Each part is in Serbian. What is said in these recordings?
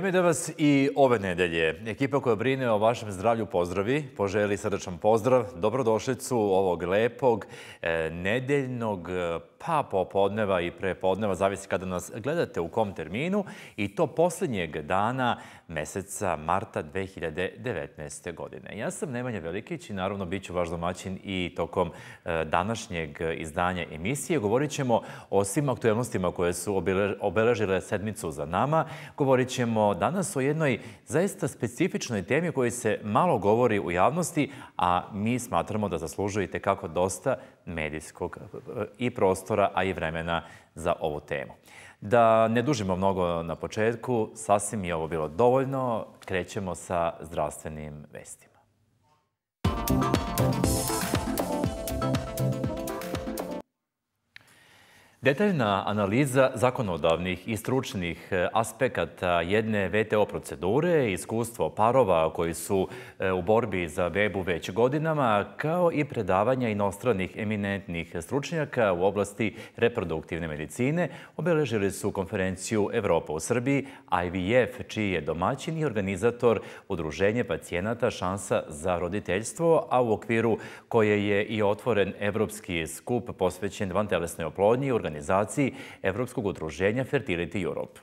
Vreme da vas i ove nedelje ekipa koja brine o vašem zdravlju pozdravi, poželi srdačan pozdrav, dobrodošlicu ovog lepog e, nedeljnog e, pa popodneva i prepodneva, zavisi kada nas gledate u kom terminu i to posljednjeg dana meseca marta 2019. godine. Ja sam Nemanja Velikić i naravno bit ću vaš domaćin i tokom e, današnjeg izdanja emisije. Govorit ćemo o svim aktuelnostima koje su obeležile sedmicu za nama. Govorit ćemo danas o jednoj zaista specifičnoj temi koji se malo govori u javnosti, a mi smatramo da zaslužujete kako dosta medijskog e, i prostora, a i vremena za ovu temu. Da ne dužimo mnogo na početku, sasvim je ovo bilo dovoljno. Krećemo sa zdravstvenim vestima. Muzika Detaljna analiza zakonodavnih i stručnih e, aspekata jedne VTO procedure, iskustvo parova koji su e, u borbi za bebu već godinama, kao i predavanja inostranih eminentnih stručnjaka u oblasti reproduktivne medicine, obeležili su konferenciju Evropa u Srbiji, IVF, čiji je domaćin i organizator Udruženje pacijenata Šansa za roditeljstvo, a u okviru koje je i otvoren Evropski skup posvećen vantelesnoj oplodnji, organizaciji Evropskog udruženja Fertility Europe.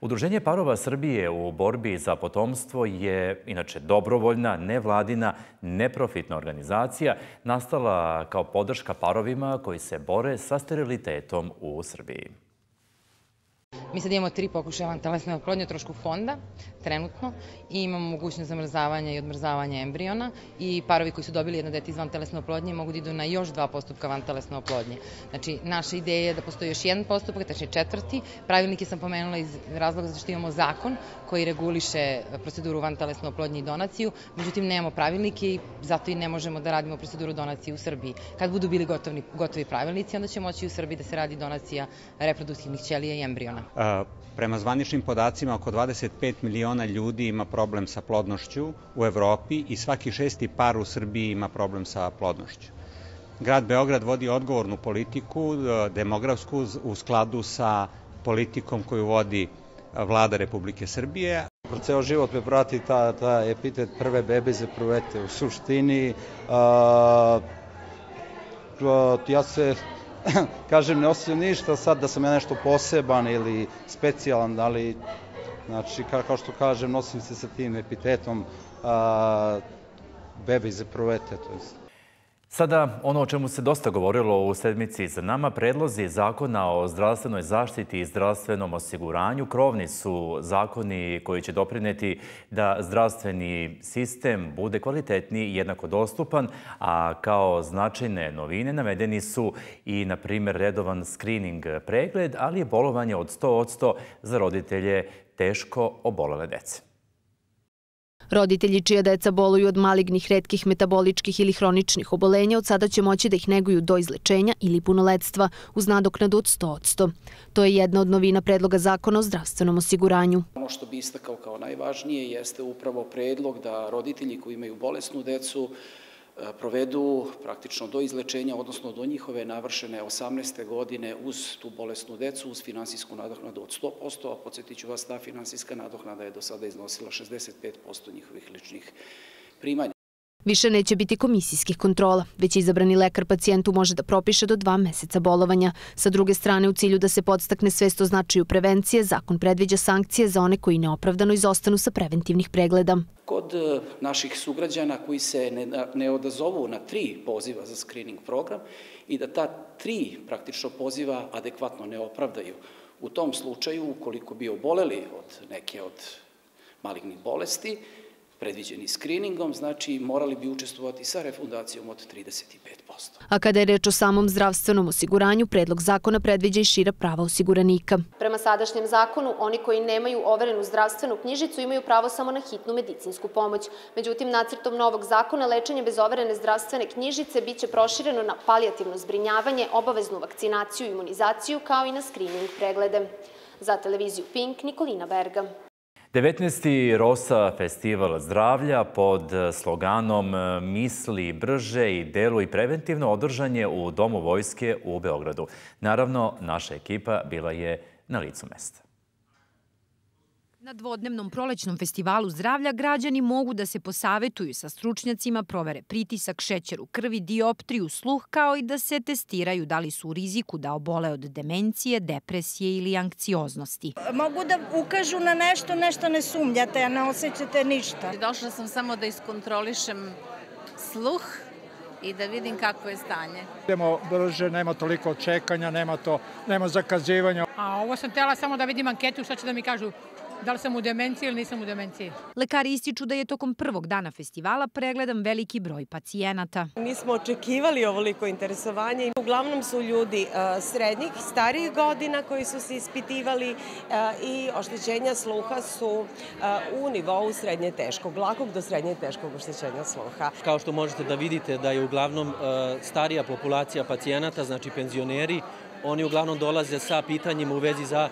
Udruženje parova Srbije u borbi za potomstvo je inače dobrovoljna, nevladina, neprofitna organizacija nastala kao podrška parovima koji se bore sa sterilitetom u Srbiji. Mi sad imamo tri pokušaja van telesne oplodnje trošku fonda, trenutno, i imamo mogućnost zamrzavanja i odmrzavanja embriona i parovi koji su dobili jedno dete iz van telesne oplodnje mogu da idu na još dva postupka van telesne oplodnje. Znači, naša ideja je da postoji još jedan postupak, tačnije četvrti. je sam pomenula iz razloga zato što imamo zakon koji reguliše proceduru van telesne oplodnje i donaciju, međutim nemamo pravilnike i zato i ne možemo da radimo proceduru donacije u Srbiji. Kad budu bili gotovni, gotovi pravilnici, onda će moći u Srbiji da se radi donacija reproduktivnih ćelija i embriona dana. Prema zvaničnim podacima, oko 25 miliona ljudi ima problem sa plodnošću u Evropi i svaki šesti par u Srbiji ima problem sa plodnošću. Grad Beograd vodi odgovornu politiku, e, demografsku, u skladu sa politikom koju vodi e, vlada Republike Srbije. Ceo život me prati ta, ta epitet prve bebe za prvete. U suštini, a, e, a, ja se kažem, ne osjećam ništa sad da sam ja nešto poseban ili specijalan, ali, znači, ka, kao što kažem, nosim se sa tim epitetom a, bebe iz prvete, to jest. Sada ono o čemu se dosta govorilo u sedmici za nama, predlozi zakona o zdravstvenoj zaštiti i zdravstvenom osiguranju, krovni su zakoni koji će doprineti da zdravstveni sistem bude kvalitetniji i jednako dostupan, a kao značajne novine navedeni su i, na primjer, redovan screening pregled, ali i bolovanje od 100 od 100 za roditelje teško obolove dece. Roditelji čija deca boluju od malignih, redkih, metaboličkih ili hroničnih obolenja od sada će moći da ih neguju do izlečenja ili punoledstva uz nadoknadu od 100%. To je jedna od novina predloga zakona o zdravstvenom osiguranju. Ono što bi istakao kao najvažnije jeste upravo predlog da roditelji koji imaju bolesnu decu provedu praktično do izlečenja, odnosno do njihove navršene 18. godine uz tu bolesnu decu, uz finansijsku nadoknadu od 100%, a podsjetiću vas, ta finansijska nadoknada je do sada iznosila 65% njihovih ličnih primanja. Više neće biti komisijskih kontrola, već izabrani lekar pacijentu može da propiše do dva meseca bolovanja. Sa druge strane, u cilju da se podstakne svesto značaju prevencije, zakon predviđa sankcije za one koji neopravdano izostanu sa preventivnih pregleda. Kod e, naših sugrađana koji se ne, ne odazovu na tri poziva za screening program i da ta tri praktično poziva adekvatno ne opravdaju. U tom slučaju, ukoliko bi oboleli od neke od malignih bolesti, predviđeni skriningom, znači morali bi učestvovati sa refundacijom od 35%. A kada je reč o samom zdravstvenom osiguranju, predlog zakona predviđa i šira prava osiguranika. Prema sadašnjem zakonu, oni koji nemaju overenu zdravstvenu knjižicu imaju pravo samo na hitnu medicinsku pomoć. Međutim, nacrtom novog zakona lečenje bez overene zdravstvene knjižice biće prošireno na palijativno zbrinjavanje, obaveznu vakcinaciju i imunizaciju, kao i na skrining preglede. Za televiziju Pink, Nikolina Berga. 19. Rosa festival zdravlja pod sloganom Misli brže i deluj preventivno održan je u Domu vojske u Beogradu. Naravno, naša ekipa bila je na licu mesta. Na dvodnevnom prolećnom festivalu zdravlja građani mogu da se posavetuju sa stručnjacima, provere pritisak, šećer u krvi, dioptriju, sluh, kao i da se testiraju da li su u riziku da obole od demencije, depresije ili anksioznosti. Mogu da ukažu na nešto, nešto ne sumljate, a ne osjećate ništa. Došla sam samo da iskontrolišem sluh, i da vidim kako je stanje. Idemo brže, nema toliko čekanja, nema to, nema zakazivanja. A ovo sam tela samo da vidim anketu, šta će da mi kažu da li sam u demenciji ili nisam u demenciji. Lekari ističu da je tokom prvog dana festivala pregledan veliki broj pacijenata. Nismo očekivali ovoliko interesovanje. Uglavnom su ljudi e, srednjih, starijih godina koji su se ispitivali e, i oštećenja sluha su e, u nivou srednje teškog, lakog do srednje teškog oštećenja sluha. Kao što možete da vidite da je uglavnom starija populacija pacijenata, znači penzioneri, oni uglavnom dolaze sa pitanjima u vezi za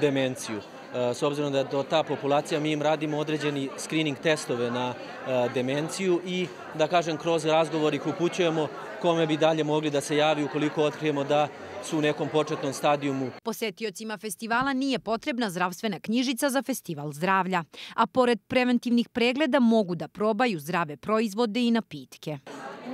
demenciju. Eh, s obzirom da je do ta populacija, mi im radimo određeni screening testove na eh, demenciju i, da kažem, kroz razgovor ih upućujemo kome bi dalje mogli da se javi ukoliko otkrijemo da su u nekom početnom stadijumu. Posetiocima festivala nije potrebna zdravstvena knjižica za festival zdravlja, a pored preventivnih pregleda mogu da probaju zdrave proizvode i napitke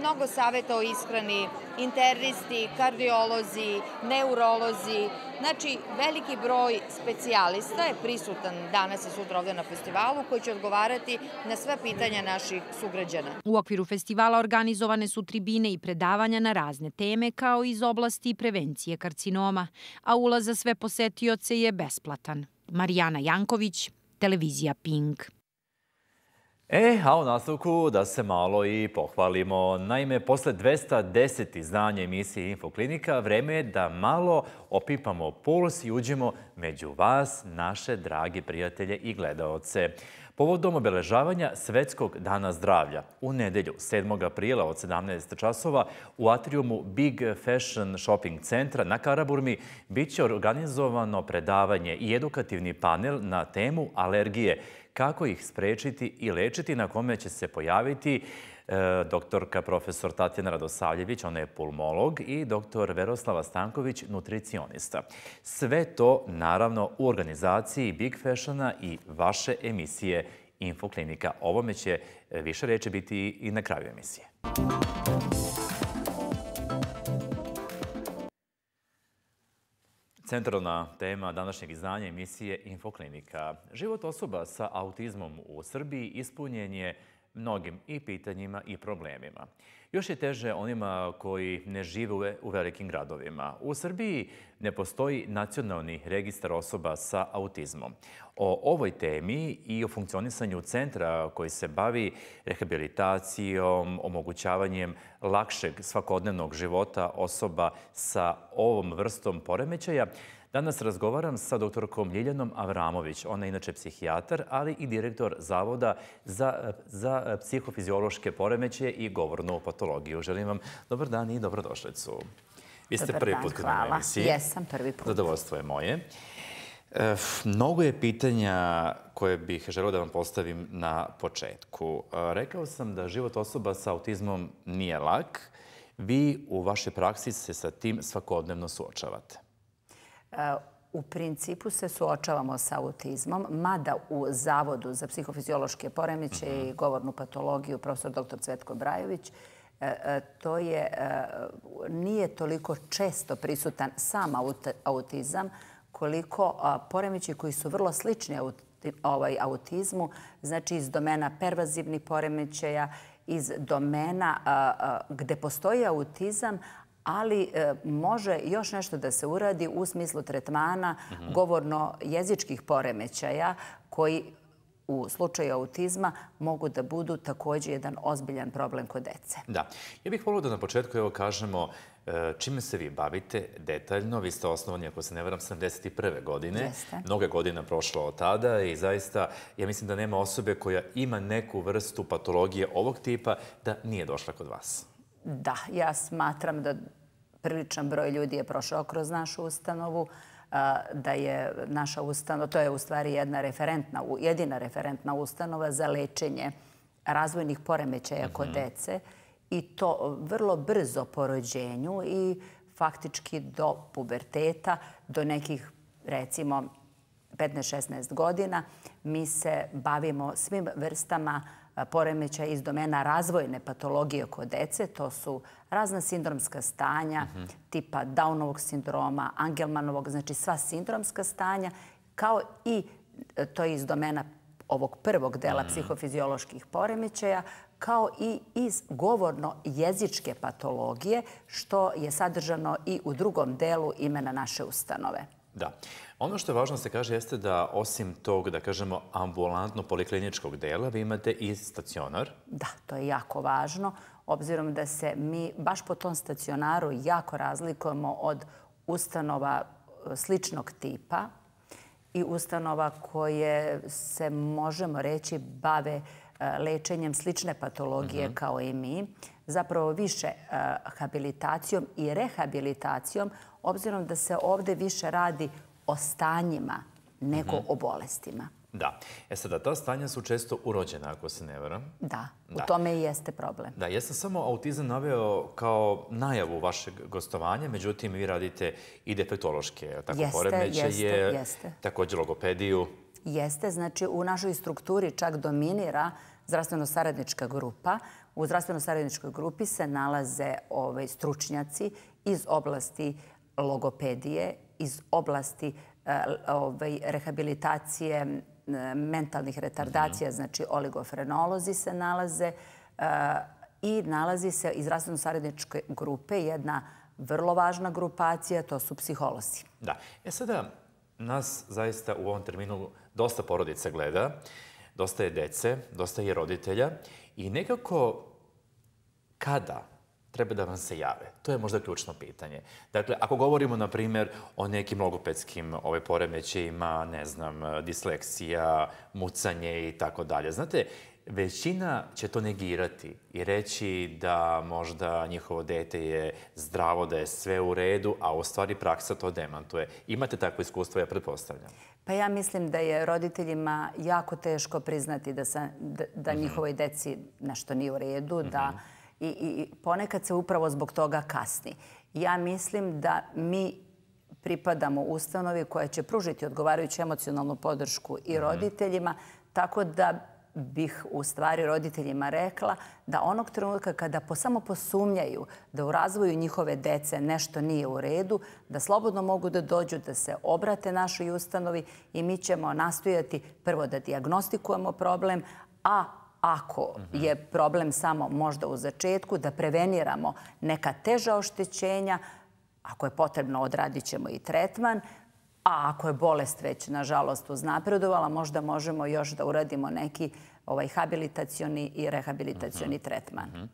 mnogo saveta o ishrani, internisti, kardiolozi, neurolozi, znači veliki broj specijalista je prisutan danas i sutra ovde na festivalu koji će odgovarati na sva pitanja naših sugrađana. U okviru festivala organizovane su tribine i predavanja na razne teme kao iz oblasti prevencije karcinoma, a ulaz za sve posetioce je besplatan. Marijana Janković, Televizija Pink. E, a u nastavku da se malo i pohvalimo. Naime, posle 210. izdanja emisije Infoklinika, vreme je da malo opipamo puls i uđemo među vas, naše dragi prijatelje i gledaoce. Povodom obeležavanja Svetskog dana zdravlja, u nedelju 7. aprila od 17 časova u atrijumu Big Fashion Shopping centra na Karaburmi biće organizovano predavanje i edukativni panel na temu alergije, kako ih sprečiti i lečiti, na kome će se pojaviti E, doktorka profesor Tatjana Radosavljević, ona je pulmolog, i doktor Veroslava Stanković, nutricionista. Sve to, naravno, u organizaciji Big Fashiona i vaše emisije Infoklinika. Ovome će e, više reči biti i na kraju emisije. Centralna tema današnjeg izdanja emisije Infoklinika. Život osoba sa autizmom u Srbiji ispunjen je mnogim i pitanjima i problemima. Još je teže onima koji ne žive u velikim gradovima. U Srbiji ne postoji nacionalni registar osoba sa autizmom. O ovoj temi i o funkcionisanju centra koji se bavi rehabilitacijom, omogućavanjem lakšeg svakodnevnog života osoba sa ovom vrstom poremećaja, Danas razgovaram sa doktorkom Ljiljanom Avramović. Ona je inače psihijatar, ali i direktor Zavoda za, za psihofiziološke poremeće i govornu patologiju. Želim vam dobar dan i dobrodošlicu. Vi ste prvi put kod na emisiji. Jesam prvi put. Zadovoljstvo je moje. E, mnogo je pitanja koje bih želeo da vam postavim na početku. E, rekao sam da život osoba sa autizmom nije lak. Vi u vašoj praksi se sa tim svakodnevno suočavate. U principu se suočavamo sa autizmom, mada u Zavodu za psihofiziološke poremeće i mhm. govornu patologiju profesor dr. Cvetko Brajović e, e, to je, e, nije toliko često prisutan sam autizam, koliko poremeći koji su vrlo slični ovaj, autizmu, znači iz domena pervazivnih poremećaja, iz domena gde postoji autizam, ali e, može još nešto da se uradi u smislu tretmana mhm. govorno-jezičkih poremećaja koji u slučaju autizma mogu da budu takođe jedan ozbiljan problem kod dece. Da. Ja bih volio da na početku evo kažemo e, čime se vi bavite detaljno. Vi ste osnovani, ako se ne veram, 71. godine. Jeste. Mnoga godina prošla od tada i zaista ja mislim da nema osobe koja ima neku vrstu patologije ovog tipa da nije došla kod vas. Da, ja smatram da priličan broj ljudi je prošao kroz našu ustanovu, da je naša ustanova, to je u stvari jedna referentna, jedina referentna ustanova za lečenje razvojnih poremećaja kod mhm. dece i to vrlo brzo po rođenju i faktički do puberteta, do nekih recimo 15-16 godina, mi se bavimo svim vrstama poremeća iz domena razvojne patologije kod dece. To su razna sindromska stanja mhm. tipa Downovog sindroma, Angelmanovog, znači sva sindromska stanja, kao i e, to je iz domena ovog prvog dela mhm. psihofizioloških poremećaja, kao i iz govorno-jezičke patologije, što je sadržano i u drugom delu imena naše ustanove. Da. Ono što je važno da se kaže jeste da osim tog, da kažemo, ambulantno-polikliničkog dela, vi imate i stacionar. Da, to je jako važno, obzirom da se mi baš po tom stacionaru jako razlikujemo od ustanova e, sličnog tipa i ustanova koje se, možemo reći, bave e, lečenjem slične patologije uh mhm. -huh. kao i mi, zapravo više e, habilitacijom i rehabilitacijom, obzirom da se ovde više radi o stanjima nego mm -hmm. o bolestima. Da. E sada, ta stanja su često urođena, ako se ne varam. Da, da, u tome i jeste problem. Da, ja sam samo autizam naveo kao najavu vašeg gostovanja, međutim, vi radite i defektološke, tako jeste, jeste, jeste. takođe logopediju. Jeste, znači u našoj strukturi čak dominira zdravstveno-saradnička grupa. U zdravstveno-saradničkoj grupi se nalaze ovaj, stručnjaci iz oblasti logopedije iz oblasti e, ovaj, rehabilitacije mentalnih retardacija, mhm. znači oligofrenolozi se nalaze e, i nalazi se iz zdravstveno saredničke grupe jedna vrlo važna grupacija, to su psiholozi. Da. E sada, nas zaista u ovom terminu dosta porodica gleda, dosta je dece, dosta je roditelja i nekako kada treba da vam se jave? To je možda ključno pitanje. Dakle, ako govorimo, na primer, o nekim logopedskim ovaj, poremećajima, ne znam, disleksija, mucanje i tako dalje. Znate, većina će to negirati i reći da možda njihovo dete je zdravo, da je sve u redu, a u stvari praksa to demantuje. Imate takvo iskustvo, ja pretpostavljam. Pa ja mislim da je roditeljima jako teško priznati da, sa, da, da mhm. njihovoj deci nešto nije u redu, mm -hmm. da mhm i, i ponekad se upravo zbog toga kasni. Ja mislim da mi pripadamo ustanovi koja će pružiti odgovarajuću emocionalnu podršku i mhm. roditeljima, tako da bih u stvari roditeljima rekla da onog trenutka kada po, samo posumljaju da u razvoju njihove dece nešto nije u redu, da slobodno mogu da dođu, da se obrate našoj ustanovi i mi ćemo nastojati prvo da diagnostikujemo problem, a ako je problem samo možda u začetku, da preveniramo neka teža oštećenja, ako je potrebno odradit ćemo i tretman, a ako je bolest već, nažalost, uznapredovala, možda možemo još da uradimo neki ovaj, habilitacioni i rehabilitacioni mhm. tretman. Mhm.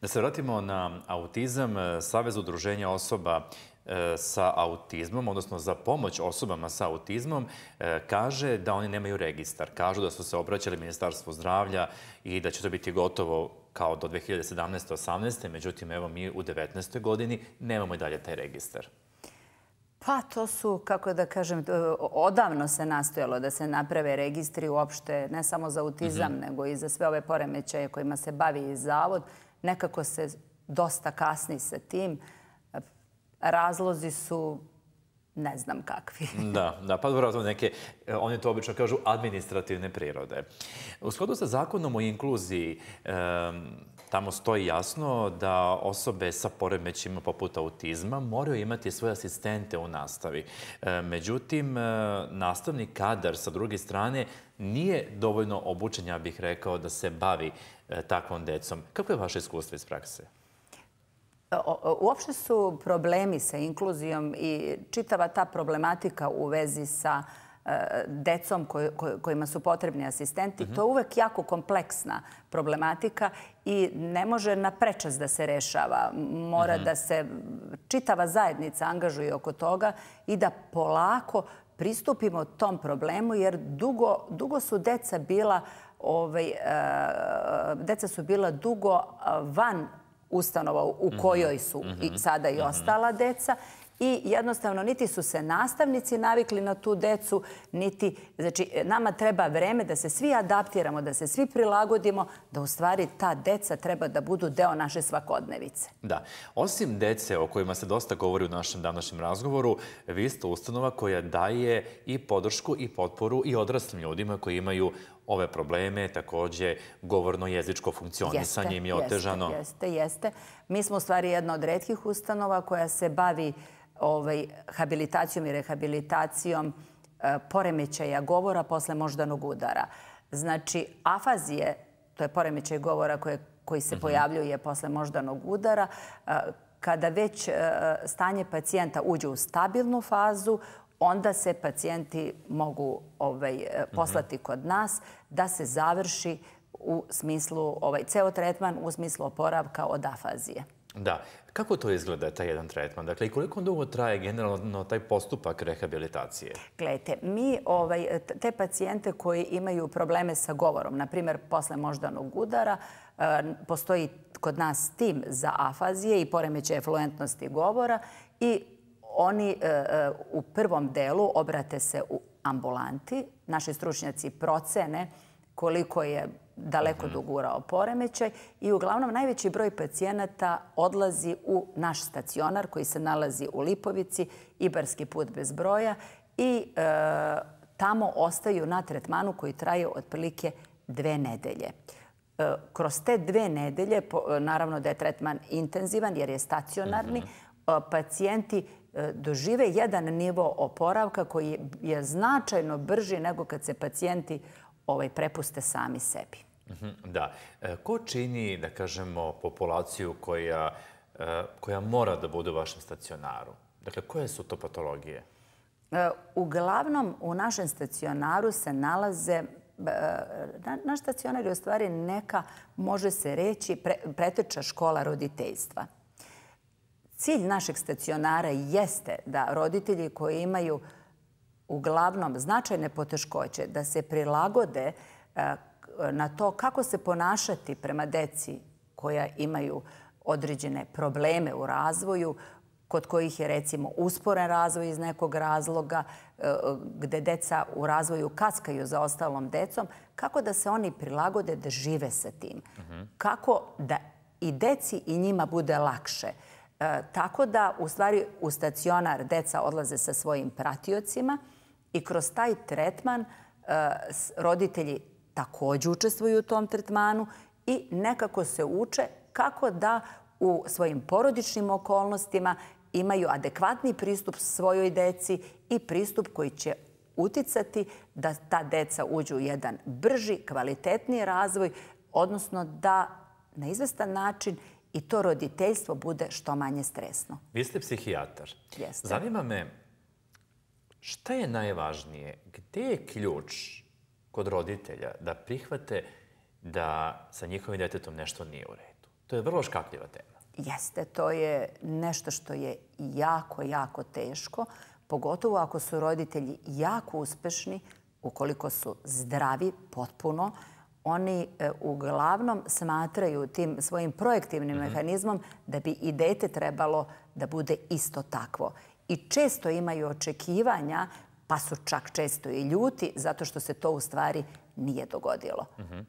Da se vratimo na autizam, Savez udruženja osoba E, sa autizmom, odnosno za pomoć osobama sa autizmom, e, kaže da oni nemaju registar. Kažu da su se obraćali Ministarstvu zdravlja i da će to biti gotovo kao do 2017. 18. Međutim, evo mi u 19. godini nemamo i dalje taj registar. Pa to su, kako da kažem, e, odavno se nastojalo da se naprave registri uopšte, ne samo za autizam, mhm. nego i za sve ove poremećaje kojima se bavi i zavod. Nekako se dosta kasni sa tim razlozi su ne znam kakvi. da, da, pa vjerojatno neke, eh, oni to obično kažu, administrativne prirode. U skladu sa zakonom o inkluziji, tamo stoji jasno da osobe sa poremećima poput autizma moraju imati svoje asistente u nastavi. E, međutim, e, nastavni kadar sa druge strane nije dovoljno obučen, ja bih rekao, da se bavi takvom decom. Kako je vaše iskustvo iz prakse? Uopšte su problemi sa inkluzijom i čitava ta problematika u vezi sa e, decom kojima su potrebni asistenti. Mhm. To je uvek jako kompleksna problematika i ne može na prečas da se rešava. Mora mhm. da se čitava zajednica angažuje oko toga i da polako pristupimo tom problemu, jer dugo, dugo su deca bila ovaj, e, deca su bila dugo van ustanova u mhm. kojoj su i mhm. sada i mhm. ostala deca i jednostavno niti su se nastavnici navikli na tu decu, niti, znači nama treba vreme da se svi adaptiramo, da se svi prilagodimo, da u stvari ta deca treba da budu deo naše svakodnevice. Da. Osim dece o kojima se dosta govori u našem današnjem razgovoru, vi ste ustanova koja daje i podršku i potporu i odraslim ljudima koji imaju ove probleme, takođe govorno jezičko funkcionisanje im je otežano. Jeste, jeste, jeste. Mi smo u stvari jedna od redkih ustanova koja se bavi ovaj, habilitacijom i rehabilitacijom e, poremećaja govora posle moždanog udara. Znači, afazije, to je poremećaj govora koji se mhm. pojavljuje posle moždanog udara, e, kada već e, stanje pacijenta uđe u stabilnu fazu, onda se pacijenti mogu ovaj, eh, mhm. poslati kod nas da se završi u smislu, ovaj, ceo tretman u smislu oporavka od afazije. Da. Kako to izgleda, taj jedan tretman? Dakle, i koliko dugo traje generalno taj postupak rehabilitacije? Gledajte, mi ovaj, te pacijente koji imaju probleme sa govorom, na primjer, posle moždanog udara, eh, postoji kod nas tim za afazije i poremeće fluentnosti govora i Oni e, e, u prvom delu obrate se u ambulanti. Naši stručnjaci procene koliko je daleko mhm. dogurao poremećaj i uglavnom najveći broj pacijenata odlazi u naš stacionar koji se nalazi u Lipovici, Ibarski put bez broja i e, tamo ostaju na tretmanu koji traje otprilike dve nedelje. kroz te dve nedelje, naravno da je tretman intenzivan jer je stacionarni, mhm. pacijenti E, dožive jedan nivo oporavka koji je značajno brži nego kad se pacijenti ovaj, prepuste sami sebi. Mhm, da. E, ko čini, da kažemo, populaciju koja, e, koja mora da bude u vašem stacionaru? Dakle, koje su to patologije? Uglavnom, u našem stacionaru se nalaze naš stacionar je u stvari neka, može se reći, preteča škola roditeljstva. Cilj našeg stacionara jeste da roditelji koji imaju uglavnom značajne poteškoće, da se prilagode e, na to kako se ponašati prema deci koja imaju određene probleme u razvoju, kod kojih je recimo usporen razvoj iz nekog razloga, e, e, gde deca u razvoju kaskaju za ostalom decom, kako da se oni prilagode da žive sa tim. Mhm. Kako da i deci i njima bude lakše. E, tako da, u stvari, u stacionar deca odlaze sa svojim pratiocima i kroz taj tretman e, roditelji takođe učestvuju u tom tretmanu i nekako se uče kako da u svojim porodičnim okolnostima imaju adekvatni pristup svojoj deci i pristup koji će uticati da ta deca uđu u jedan brži, kvalitetniji razvoj, odnosno da na izvestan način i to roditeljstvo bude što manje stresno. Vi ste psihijatar. Jeste. Zanima me šta je najvažnije, gde je ključ kod roditelja da prihvate da sa njihovim detetom nešto nije u redu? To je vrlo škakljiva tema. Jeste, to je nešto što je jako, jako teško, pogotovo ako su roditelji jako uspešni, ukoliko su zdravi potpuno, oni e, uglavnom smatraju tim svojim projektivnim mhm. mehanizmom da bi i dete trebalo da bude isto takvo. I često imaju očekivanja, pa su čak često i ljuti, zato što se to u stvari nije dogodilo. Mm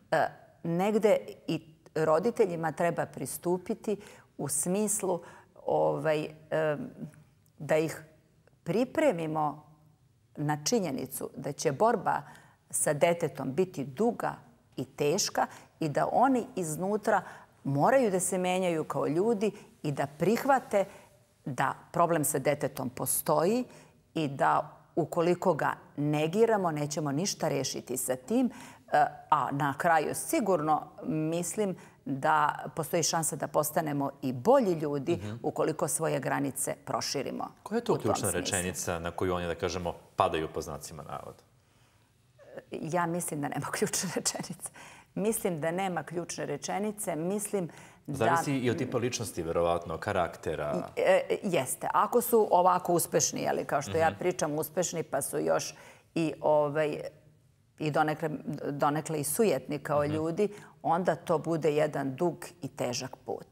negde i roditeljima treba pristupiti u smislu ovaj, e, da ih pripremimo na činjenicu da će borba sa detetom biti duga, i teška i da oni iznutra moraju da se menjaju kao ljudi i da prihvate da problem sa detetom postoji i da ukoliko ga negiramo nećemo ništa rešiti sa tim, e, a na kraju sigurno mislim da postoji šansa da postanemo i bolji ljudi mm -hmm. ukoliko svoje granice proširimo. Koja je to ključna rečenica na koju oni, da kažemo, padaju po znacima navoda? ja mislim da nema ključne rečenice. Mislim da nema ključne rečenice, mislim da... Zavisi i od tipa ličnosti, verovatno, karaktera. E, e, jeste. Ako su ovako uspešni, ali kao što ja mhm. pričam, uspešni pa su još i ovaj, i donekle, donekle i sujetni kao mhm. ljudi, onda to bude jedan dug i težak put.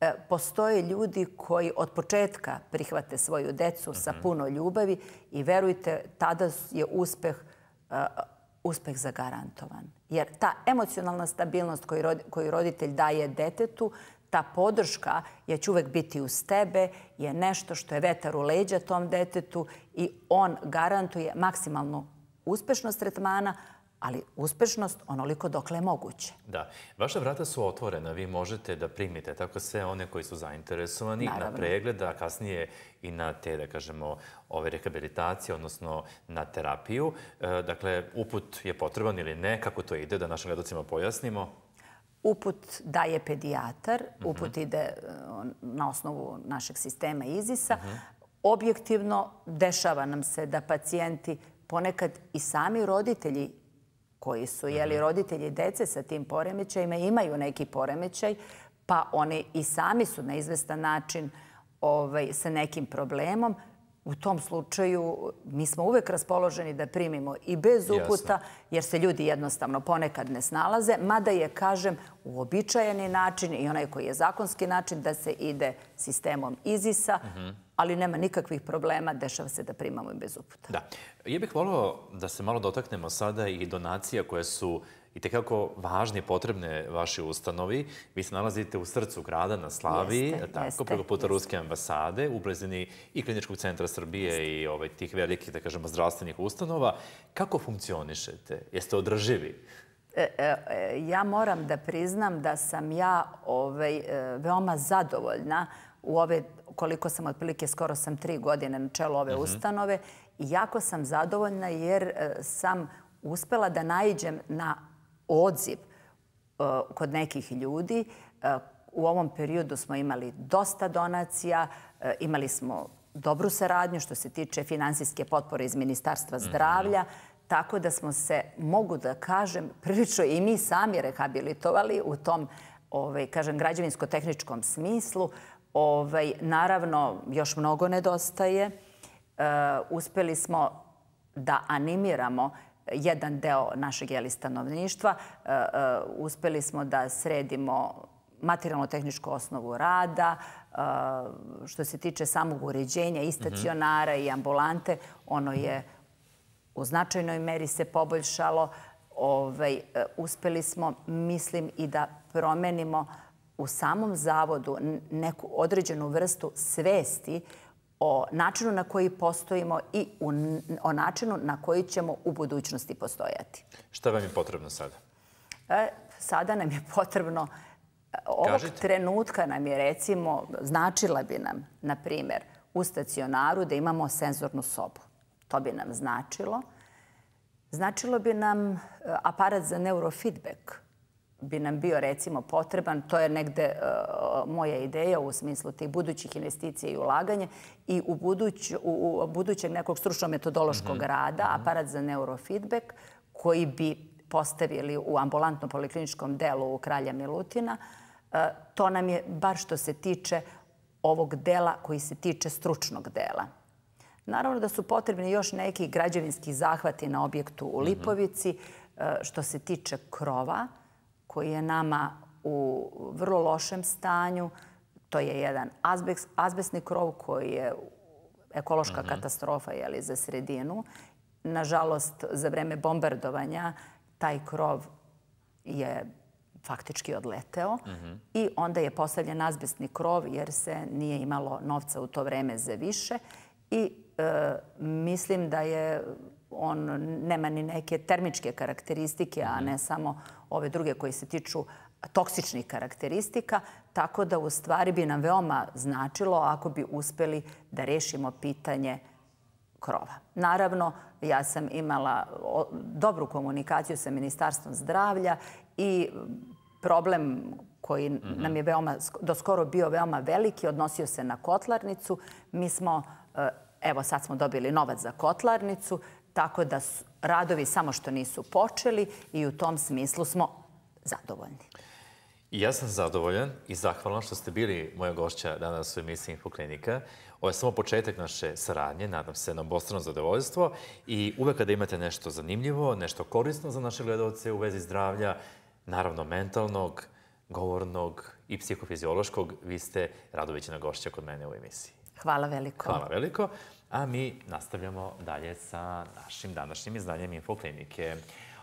E, postoje ljudi koji od početka prihvate svoju decu sa mhm. puno ljubavi i verujte, tada je uspeh Uh, uspeh zagarantovan. Jer ta emocionalna stabilnost koju roditelj daje detetu, ta podrška je će uvek biti uz tebe, je nešto što je vetar u leđa tom detetu i on garantuje maksimalnu uspešnost tretmana, ali uspešnost onoliko dokle je moguće. Da. Vaša vrata su otvorena, vi možete da primite tako sve one koji su zainteresovani Naravno. na pregled, a kasnije i na te, da kažemo, ove rehabilitacije, odnosno na terapiju. E, dakle, uput je potreban ili ne, kako to ide, da našim gledocima pojasnimo? Uput daje pedijatar, mhm. uput ide e, na osnovu našeg sistema IZIS-a. Mhm. Objektivno dešava nam se da pacijenti ponekad i sami roditelji koji su jeli, mhm. roditelji dece sa tim poremećajima imaju neki poremećaj, pa oni i sami su na izvestan način ovaj, sa nekim problemom. U tom slučaju mi smo uvek raspoloženi da primimo i bez uputa, jer se ljudi jednostavno ponekad ne snalaze, mada je, kažem, uobičajeni način i onaj koji je zakonski način da se ide sistemom izisa, uh ali nema nikakvih problema, dešava se da primamo i bez uputa. Da. Ja bih volao da se malo dotaknemo sada i donacija koje su i tekako važne i potrebne vaše ustanovi. Vi se nalazite u srcu grada na Slaviji, jeste, tako, jeste, preko puta jeste. Ruske ambasade, u blizini i Kliničkog centra Srbije jeste. i ovaj, tih velikih, da kažemo, zdravstvenih ustanova. Kako funkcionišete? Jeste održivi? E, e, e, ja moram da priznam da sam ja ovaj, veoma zadovoljna u ove koliko sam otprilike, skoro sam tri godine na čelu ove mhm. ustanove i jako sam zadovoljna jer e, sam uspela da najđem na odziv e, kod nekih ljudi. E, u ovom periodu smo imali dosta donacija, imali smo dobru saradnju što se tiče finansijske potpore iz Ministarstva mhm. zdravlja, Tako da smo se, mogu da kažem, prilično i mi sami rehabilitovali u tom, ovaj, kažem, građevinsko-tehničkom smislu. Ovaj, naravno, još mnogo nedostaje. E, uspeli smo da animiramo jedan deo našeg jeli stanovništva. E, e, uspeli smo da sredimo materijalno-tehničku osnovu rada, e, što se tiče samog uređenja i stacionara mm -hmm. i ambulante, ono je u značajnoj meri se poboljšalo. Ovaj, e, uspeli smo, mislim, i da promenimo uh, u samom zavodu neku određenu vrstu svesti o načinu na koji postojimo i o načinu na koji ćemo u budućnosti postojati. Šta vam je potrebno sada? E, sada nam je potrebno e, ovog trenutka nam je recimo, značila bi nam, na primjer, u stacionaru da imamo senzornu sobu. To bi nam značilo. Značilo bi nam e, aparat za neurofeedback bi nam bio recimo potreban, to je negde uh, moja ideja u smislu tih budućih investicija i ulaganja i u, buduć, u, u budućeg nekog stručno-metodološkog mm -hmm. rada, mhm. aparat za neurofeedback, koji bi postavili u ambulantnom polikliničkom delu u Kralja Milutina. Uh, to nam je, bar što se tiče ovog dela koji se tiče stručnog dela. Naravno da su potrebni još neki građevinski zahvati na objektu u mhm. Lipovici, e, što se tiče krova, koji je nama u vrlo lošem stanju. To je jedan azbestni krov koji je ekološka mhm. katastrofa za sredinu. Nažalost, za vreme bombardovanja taj krov je faktički odleteo mhm. i onda je postavljen azbestni krov jer se nije imalo novca u to vreme za više i e, mislim da je on nema ni neke termičke karakteristike, a mhm. ne samo ove druge koji se tiču toksičnih karakteristika, tako da u stvari bi nam veoma značilo ako bi uspeli da rešimo pitanje krova. Naravno, ja sam imala dobru komunikaciju sa Ministarstvom zdravlja i problem koji mhm. nam je veoma, do skoro bio veoma veliki, odnosio se na kotlarnicu. Mi smo, e, evo sad smo dobili novac za kotlarnicu, Tako da su radovi samo što nisu počeli i u tom smislu smo zadovoljni. I ja sam zadovoljan i zahvalan što ste bili moja gošća danas u emisiji Infoklinika. Ovo je samo početak naše saradnje, nadam se na obostrano zadovoljstvo i uvek kada imate nešto zanimljivo, nešto korisno za naše gledalce u vezi zdravlja, naravno mentalnog, govornog i psihofiziološkog, vi ste Radovićina gošća kod mene u emisiji. Hvala veliko. Hvala veliko. A mi nastavljamo dalje sa našim današnjim izdanjem Infoklinike.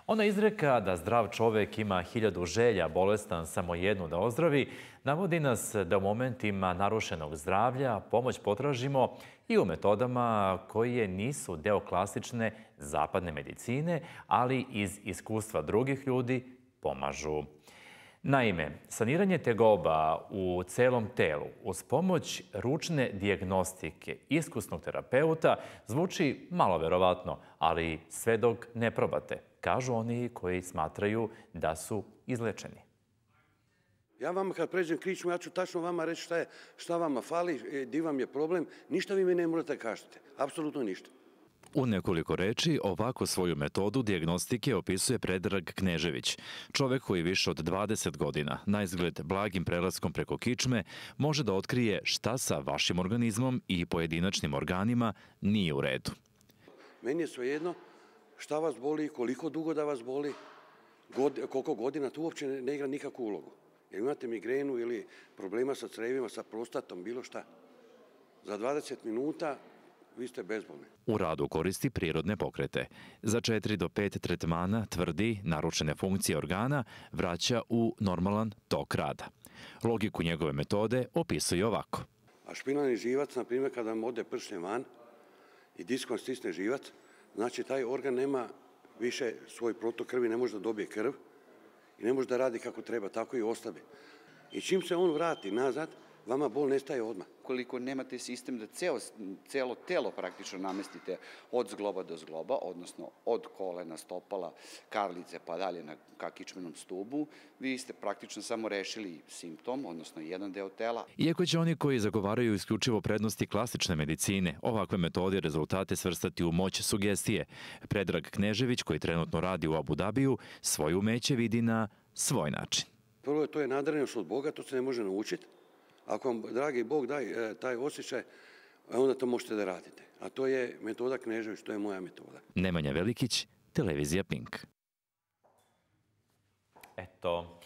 Ona izreka da zdrav čovek ima hiljadu želja, bolestan samo jednu da ozdravi, navodi nas da u momentima narušenog zdravlja pomoć potražimo i u metodama koje nisu deo klasične zapadne medicine, ali iz iskustva drugih ljudi pomažu. Naime, saniranje tegoba u celom telu uz pomoć ručne diagnostike iskusnog terapeuta zvuči malo verovatno, ali sve dok ne probate, kažu oni koji smatraju da su izlečeni. Ja vam kad pređem kričmu, ja ću tačno vama reći šta, je, šta vama fali, e, di vam je problem. Ništa vi mi ne morate kažete. Apsolutno ništa. U nekoliko reči ovako svoju metodu diagnostike opisuje Predrag Knežević, čovek koji više od 20 godina, na izgled blagim prelaskom preko kičme, može da otkrije šta sa vašim organizmom i pojedinačnim organima nije u redu. Meni je svejedno šta vas boli, koliko dugo da vas boli, god, koliko godina, tu uopće ne, ne igra nikakvu ulogu. Jer imate migrenu ili problema sa crevima, sa prostatom, bilo šta. Za 20 minuta vi ste bezbolni. U radu koristi prirodne pokrete. Za 4 do 5 tretmana tvrdi naručene funkcije organa vraća u normalan tok rada. Logiku njegove metode opisuje ovako. A špinalni živac, na primjer, kada vam ode pršnje van i diskom stisne živac, znači taj organ nema više svoj protok krvi, ne može da dobije krv i ne može da radi kako treba, tako i ostave. I čim se on vrati nazad, vama bol nestaje odmah ukoliko nemate sistem da ceo, celo telo praktično namestite od zgloba do zgloba, odnosno od kolena, stopala, karlice pa dalje na kakičmenom stubu, vi ste praktično samo rešili simptom, odnosno jedan deo tela. Iako će oni koji zagovaraju isključivo prednosti klasične medicine, ovakve metode rezultate svrstati u moć sugestije, Predrag Knežević, koji trenutno radi u Abu Dabiju, svoje umeće vidi na svoj način. Prvo je to je nadranjost od Boga, to se ne može naučiti, Ako vam, dragi Bog, daj e, taj osjećaj, e, onda to možete da radite. A to je metoda Knežević, to je moja metoda. Nemanja Velikić, Televizija Pink. Eto,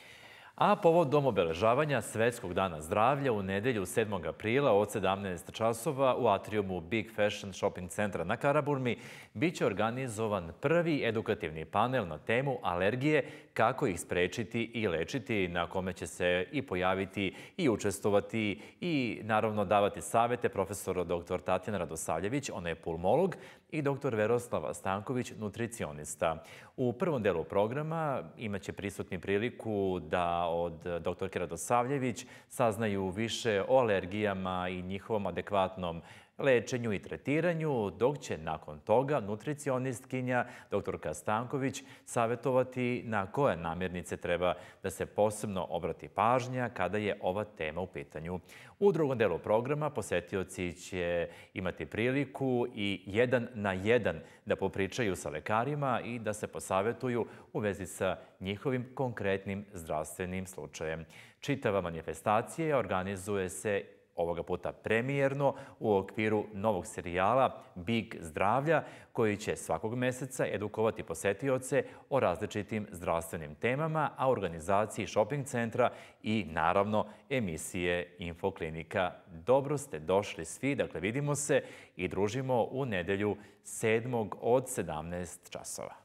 A povodom obeležavanja Svetskog dana zdravlja u nedelju 7. aprila od 17 časova u atriumu Big Fashion Shopping centra na Karaburmi biće organizovan prvi edukativni panel na temu alergije kako ih sprečiti i lečiti, na kome će se i pojaviti i učestovati i naravno davati savete profesora dr. Tatjana Radosavljević, ona je pulmolog, i dr. Veroslava Stanković, nutricionista. U prvom delu programa imaće prisutni priliku da od eh, dr. Radosavljević saznaju više o alergijama i njihovom adekvatnom lečenju i tretiranju, dok će nakon toga nutricionistkinja dr. Stanković savjetovati na koje namirnice treba da se posebno obrati pažnja kada je ova tema u pitanju. U drugom delu programa posetioci će imati priliku i jedan na jedan da popričaju sa lekarima i da se posavetuju u vezi sa njihovim konkretnim zdravstvenim slučajem. Čitava manifestacija organizuje se ovoga puta premijerno u okviru novog serijala Big zdravlja koji će svakog meseca edukovati posetioce o različitim zdravstvenim temama, a organizaciji shopping centra i naravno emisije Infoklinika. Dobro ste došli svi, dakle vidimo se i družimo u nedelju 7. od 17 časova.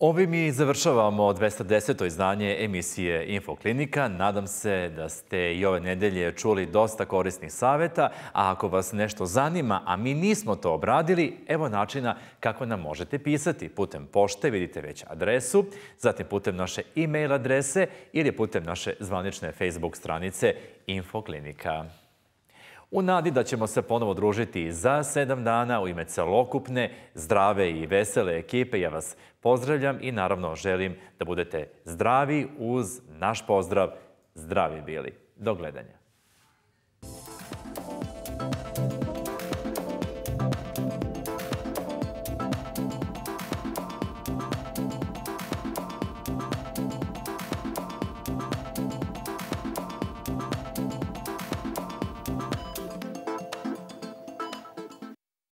Ovim i završavamo 210. izdanje emisije Infoklinika. Nadam se da ste i ove nedelje čuli dosta korisnih saveta, a ako vas nešto zanima, a mi nismo to obradili, evo načina kako nam možete pisati. Putem pošte vidite već adresu, zatim putem naše e-mail adrese ili putem naše zvanične Facebook stranice Infoklinika. U nadi da ćemo se ponovo družiti za sedam dana u ime celokupne, zdrave i vesele ekipe, ja vas pozdravljam i naravno želim da budete zdravi uz naš pozdrav Zdravi bili. Do gledanja.